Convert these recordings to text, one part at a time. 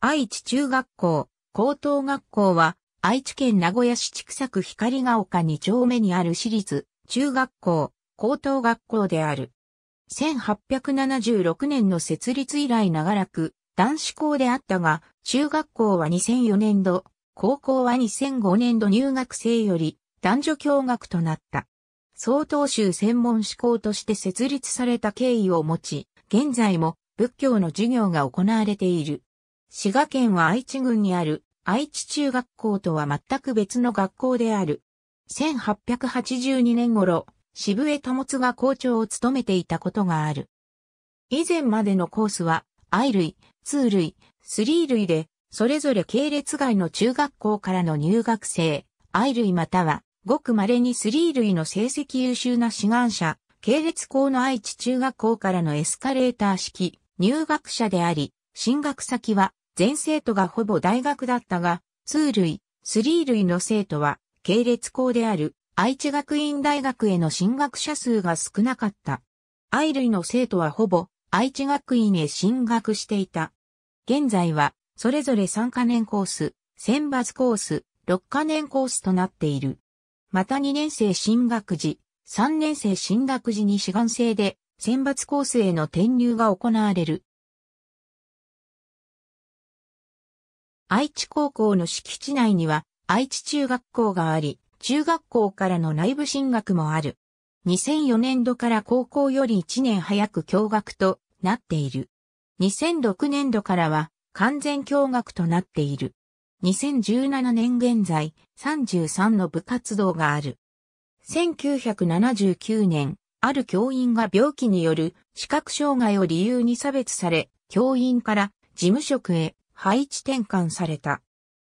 愛知中学校、高等学校は、愛知県名古屋市千作区光が丘2丁目にある私立、中学校、高等学校である。1876年の設立以来長らく、男子校であったが、中学校は2004年度、高校は2005年度入学生より、男女共学となった。総統州専門志向として設立された経緯を持ち、現在も仏教の授業が行われている。滋賀県は愛知郡にある愛知中学校とは全く別の学校である。1882年頃、渋江保が校長を務めていたことがある。以前までのコースは、愛類、通類、スリー類で、それぞれ系列外の中学校からの入学生、愛類または、ごく稀にスリー類の成績優秀な志願者、系列校の愛知中学校からのエスカレーター式、入学者であり、進学先は全生徒がほぼ大学だったが、2類、3類の生徒は、系列校である愛知学院大学への進学者数が少なかった。愛類の生徒はほぼ愛知学院へ進学していた。現在は、それぞれ3カ年コース、選抜コース、6カ年コースとなっている。また2年生進学時、3年生進学時に志願制で選抜コースへの転入が行われる。愛知高校の敷地内には愛知中学校があり、中学校からの内部進学もある。2004年度から高校より1年早く共学となっている。2006年度からは完全共学となっている。2017年現在33の部活動がある。1979年、ある教員が病気による視覚障害を理由に差別され、教員から事務職へ配置転換された。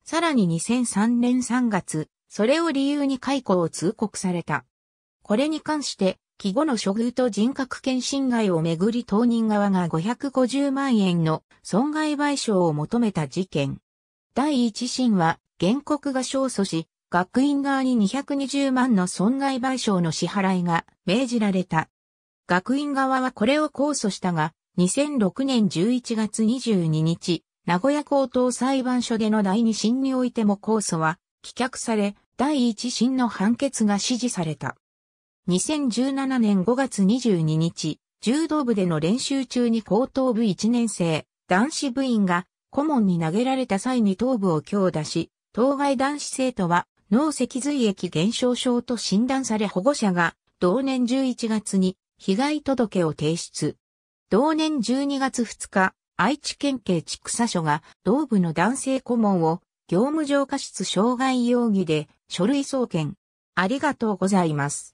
さらに2003年3月、それを理由に解雇を通告された。これに関して、記後の処遇と人格権侵害をめぐり当人側が550万円の損害賠償を求めた事件。第一審は原告が勝訴し、学院側に220万の損害賠償の支払いが命じられた。学院側はこれを控訴したが、2006年11月22日、名古屋高等裁判所での第二審においても控訴は棄却され、第一審の判決が支持された。2017年5月22日、柔道部での練習中に高等部1年生、男子部員が顧問に投げられた際に頭部を強打し、当該男子生徒は脳脊髄液減少症と診断され保護者が同年11月に被害届を提出。同年12月2日、愛知県警畜査署が同部の男性顧問を業務上過失傷害容疑で書類送検。ありがとうございます。